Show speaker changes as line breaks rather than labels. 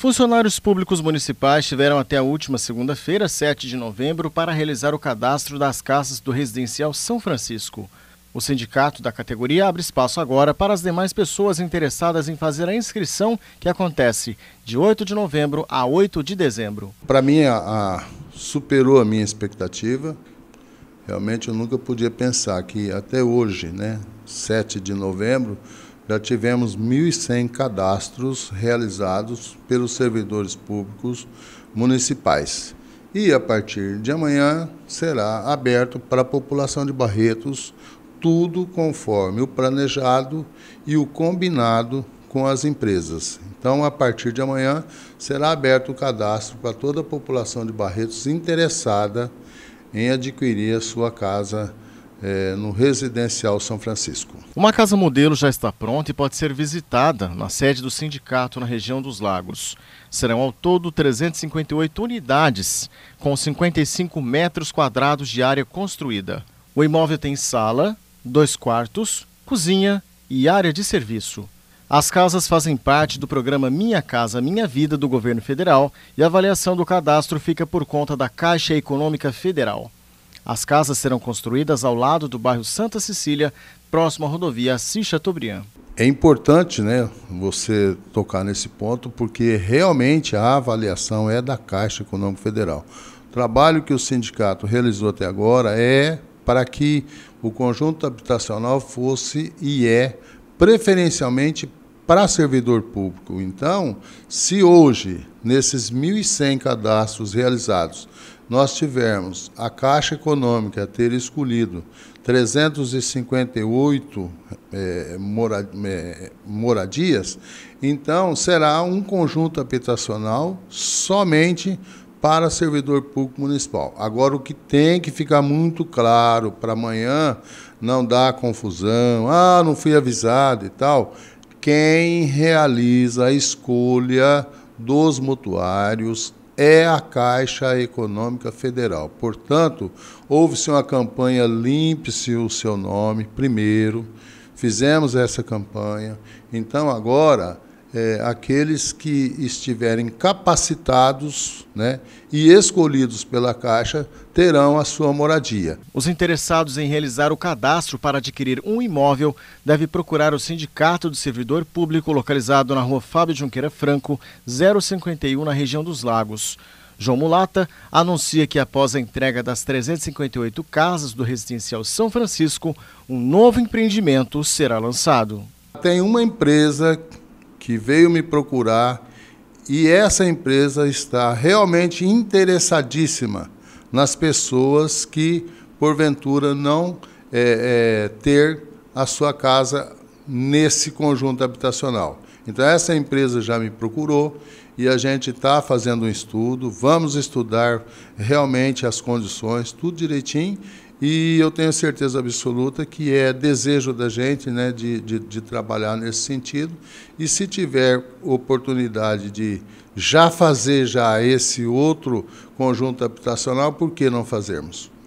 Funcionários públicos municipais tiveram até a última segunda-feira, 7 de novembro, para realizar o cadastro das casas do residencial São Francisco. O sindicato da categoria abre espaço agora para as demais pessoas interessadas em fazer a inscrição, que acontece de 8 de novembro a 8 de dezembro.
Para mim, a, a, superou a minha expectativa. Realmente eu nunca podia pensar que até hoje, né, 7 de novembro, já tivemos 1.100 cadastros realizados pelos servidores públicos municipais. E a partir de amanhã será aberto para a população de Barretos tudo conforme o planejado e o combinado com as empresas. Então, a partir de amanhã será aberto o cadastro para toda a população de Barretos interessada em adquirir a sua casa é, no Residencial São Francisco. Uma casa
modelo já está pronta e pode ser visitada na sede do sindicato na região dos Lagos. Serão ao todo 358 unidades, com 55 metros quadrados de área construída. O imóvel tem sala, dois quartos, cozinha e área de serviço. As casas fazem parte do programa Minha Casa Minha Vida do governo federal e a avaliação do cadastro fica por conta da Caixa Econômica Federal. As casas serão construídas ao lado do bairro Santa Cecília, próximo à rodovia Assis Chateaubriand.
É importante né, você tocar nesse ponto, porque realmente a avaliação é da Caixa Econômica Federal. O trabalho que o sindicato realizou até agora é para que o conjunto habitacional fosse e é preferencialmente para servidor público. Então, se hoje, nesses 1.100 cadastros realizados, nós tivermos a Caixa Econômica ter escolhido 358 é, eh, mora, é, moradias, então será um conjunto habitacional somente para servidor público municipal. Agora, o que tem que ficar muito claro para amanhã não dar confusão, ah, não fui avisado e tal, quem realiza a escolha dos mutuários é a Caixa Econômica Federal. Portanto, houve-se uma campanha Limpe-se o seu nome primeiro, fizemos essa campanha. Então, agora é, aqueles que estiverem capacitados né, e escolhidos pela Caixa terão a
sua moradia. Os interessados em realizar o cadastro para adquirir um imóvel devem procurar o Sindicato do Servidor Público localizado na rua Fábio Junqueira Franco, 051, na região dos Lagos. João Mulata anuncia que após a entrega das 358 casas do residencial São Francisco, um novo empreendimento será
lançado. Tem uma empresa que veio me procurar e essa empresa está realmente interessadíssima nas pessoas que, porventura, não é, é, ter a sua casa nesse conjunto habitacional. Então, essa empresa já me procurou e a gente está fazendo um estudo, vamos estudar realmente as condições, tudo direitinho, e eu tenho certeza absoluta que é desejo da gente né, de, de, de, trabalhar nesse sentido. E se tiver oportunidade de já fazer já esse outro conjunto habitacional, por que não fazermos?